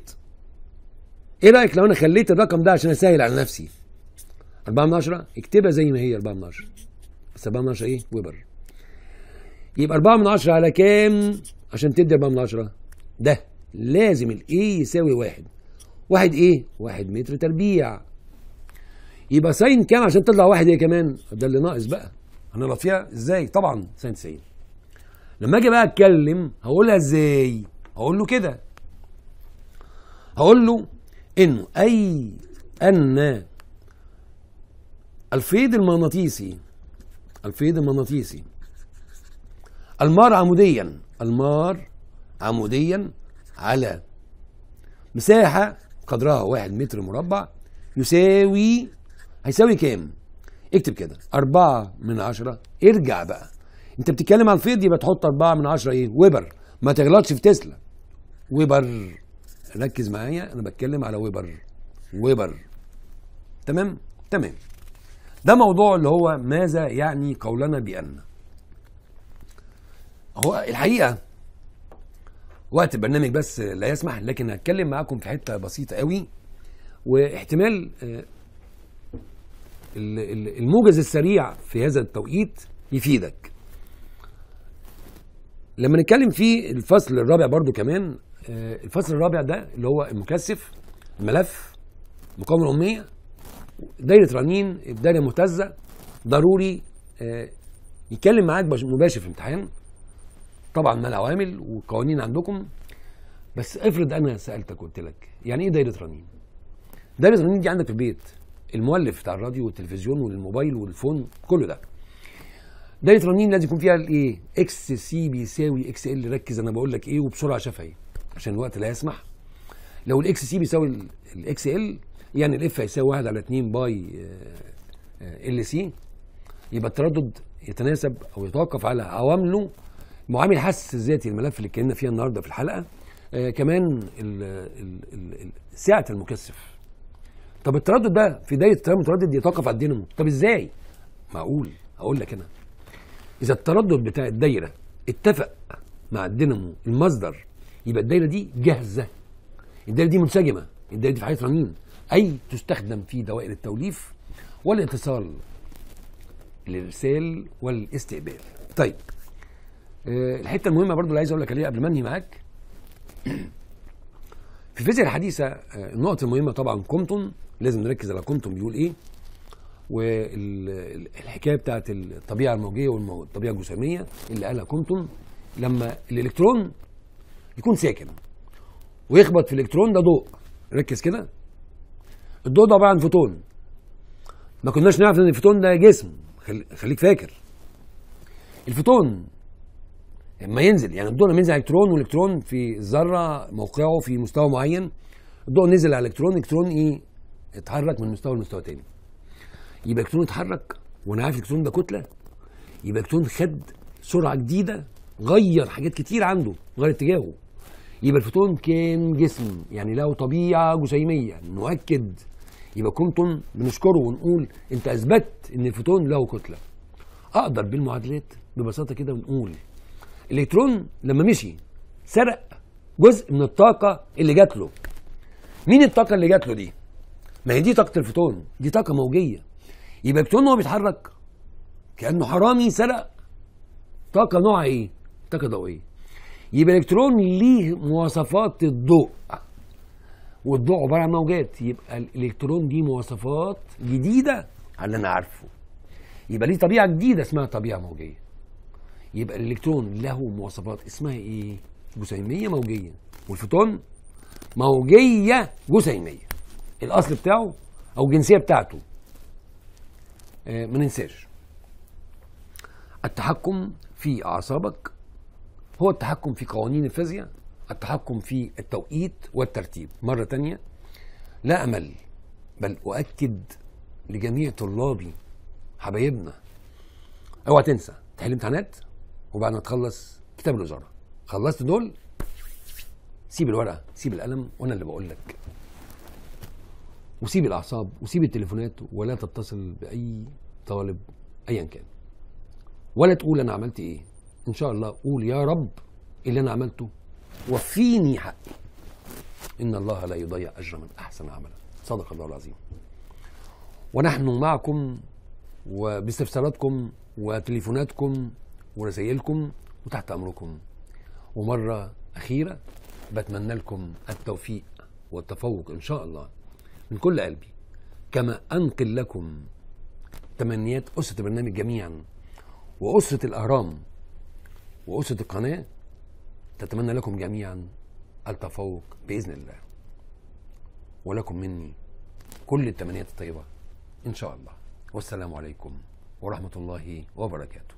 ايه رايك لو انا خليت الرقم ده عشان اسهل على نفسي 4 من 10 اكتبها زي ما هي 4 من 10 بس 4 من 10 ايه ويبر يبقى 4 من 10 على كام عشان تدي 4 من 10 ده لازم الايه يساوي واحد واحد ايه واحد متر تربيع يبقى ساين كام عشان تطلع واحد ايه كمان ده اللي ناقص بقى هنغلط فيها ازاي طبعا ساين 90 لما اجي بقى اتكلم هقولها ازاي هقول له كده هقول له انه اي ان الفيض المغناطيسي الفيض المغناطيسي المار عموديا المار عموديا على مساحة قدرها واحد متر مربع يساوي هيساوي كام؟ اكتب كده 4 من عشرة ارجع بقى انت بتتكلم على الفيض يبقى تحط 4 من عشرة ايه؟ ويبر ما تغلطش في تسلا ويبر ركز معايا انا بتكلم على ويبر ويبر تمام؟ تمام ده موضوع اللي هو ماذا يعني قولنا بأن هو الحقيقة وقت البرنامج بس لا يسمح لكن هتكلم معاكم في حته بسيطه قوي واحتمال آه، الموجز السريع في هذا التوقيت يفيدك لما نتكلم في الفصل الرابع برضو كمان آه، الفصل الرابع ده اللي هو المكثف الملف المقاومه الاميه دايره رنين الدايره المهتزه ضروري آه، يتكلم معاك مباشر في امتحان طبعا ما العوامل والقوانين عندكم بس افرض انا سالتك وقلت لك يعني ايه دايره رنين؟ دايره رنين دي عندك في البيت المؤلف بتاع الراديو والتلفزيون والموبايل والفون كله ده دايره رنين لازم يكون فيها الايه؟ اكس سي بيساوي اكس ال ركز انا بقول لك ايه وبسرعه شافها ايه عشان الوقت لا يسمح لو الاكس سي بيساوي الاكس ال يعني الاف هيساوي 1 على 2 باي آه، آه، ال سي يبقى التردد يتناسب او يتوقف على عوامله معامل الحس الذاتي الملف اللي اتكلمنا فيها النهارده في الحلقه آه كمان سعه المكثف طب التردد ده في دايره التيار المتردد يتوقف على الدينامو طب ازاي معقول اقول لك انا اذا التردد بتاع الدايره اتفق مع الدينامو المصدر يبقى الدايره دي جاهزه الدايره دي منسجمه الدايره دي في حاله رنين اي تستخدم في دوائر التوليف والاتصال للارسال والاستقبال طيب آه، الحته المهمه برضو اللي عايز اقول لك عليها قبل ما انهي معاك في الفيزياء الحديثه آه، النقط المهمه طبعا كومتون لازم نركز على كومتون بيقول ايه والحكايه بتاعت الطبيعه الموجيه والطبيعه الجسميه اللي قالها كومتون لما الالكترون يكون ساكن ويخبط في الالكترون ده ضوء ركز كده الضوء ده عباره عن فوتون ما كناش نعرف ان الفوتون ده جسم خليك فاكر الفوتون لما ينزل يعني الضوء لما ينزل على الكترون والالكترون في الذره موقعه في مستوى معين الضوء نزل على الكترون الكترون ايه اتحرك من مستوى لمستوى تاني يبقى الكترون اتحرك وانا عارف الكترون ده كتله يبقى الكترون خد سرعه جديده غير حاجات كتير عنده غير اتجاهه يبقى الفوتون كان جسم يعني له طبيعه جسيميه نؤكد يبقى كونتون بنشكره ونقول انت اثبتت ان الفوتون له كتله اقدر بالمعادلات ببساطه كده ونقول الالكترون لما مشي سرق جزء من الطاقه اللي جات له مين الطاقه اللي جات له دي ما هي دي طاقه الفوتون دي طاقه موجيه يبقى الالكترون وهو بيتحرك كانه حرامي سرق طاقه نوع ايه طاقه ضوئيه يبقى الالكترون ليه مواصفات الضوء والضوء عباره عن موجات يبقى الالكترون دي مواصفات جديده على اللي انا عارفه يبقى ليه طبيعه جديده اسمها طبيعه موجيه يبقى الالكترون له مواصفات اسمها ايه جسيميه موجيه والفوتون موجيه جسيميه الاصل بتاعه او الجنسيه بتاعته آه ما ننساش التحكم في اعصابك هو التحكم في قوانين الفيزياء التحكم في التوقيت والترتيب مره تانية لا امل بل اؤكد لجميع طلابي حبايبنا اوعى تنسى تحل امتحانات وبعد ما تخلص كتاب الوزاره خلصت دول سيب الورقه سيب القلم وانا اللي بقول لك وسيب الاعصاب وسيب التليفونات ولا تتصل باي طالب ايا كان ولا تقول انا عملت ايه ان شاء الله قول يا رب اللي انا عملته وفيني حقي ان الله لا يضيع اجر من احسن عملا صدق الله العظيم ونحن معكم وباستفساراتكم وتليفوناتكم ورسائلكم وتحت امركم ومره اخيره بتمنى لكم التوفيق والتفوق ان شاء الله من كل قلبي كما انقل لكم تمنيات اسره البرنامج جميعا واسره الاهرام واسره القناه تتمنى لكم جميعا التفوق باذن الله ولكم مني كل التمنيات الطيبه ان شاء الله والسلام عليكم ورحمه الله وبركاته